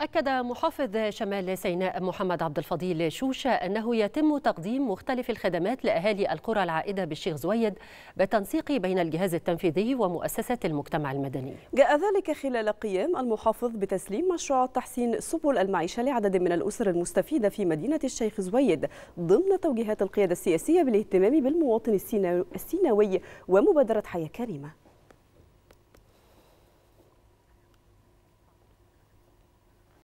أكد محافظ شمال سيناء محمد عبد الفضيل شوشة أنه يتم تقديم مختلف الخدمات لأهالي القرى العائدة بالشيخ زويد بالتنسيق بين الجهاز التنفيذي ومؤسسات المجتمع المدني. جاء ذلك خلال قيام المحافظ بتسليم مشروع تحسين سبل المعيشة لعدد من الأسر المستفيدة في مدينة الشيخ زويد ضمن توجيهات القيادة السياسية بالاهتمام بالمواطن السيناوي ومبادرة حياة كريمة.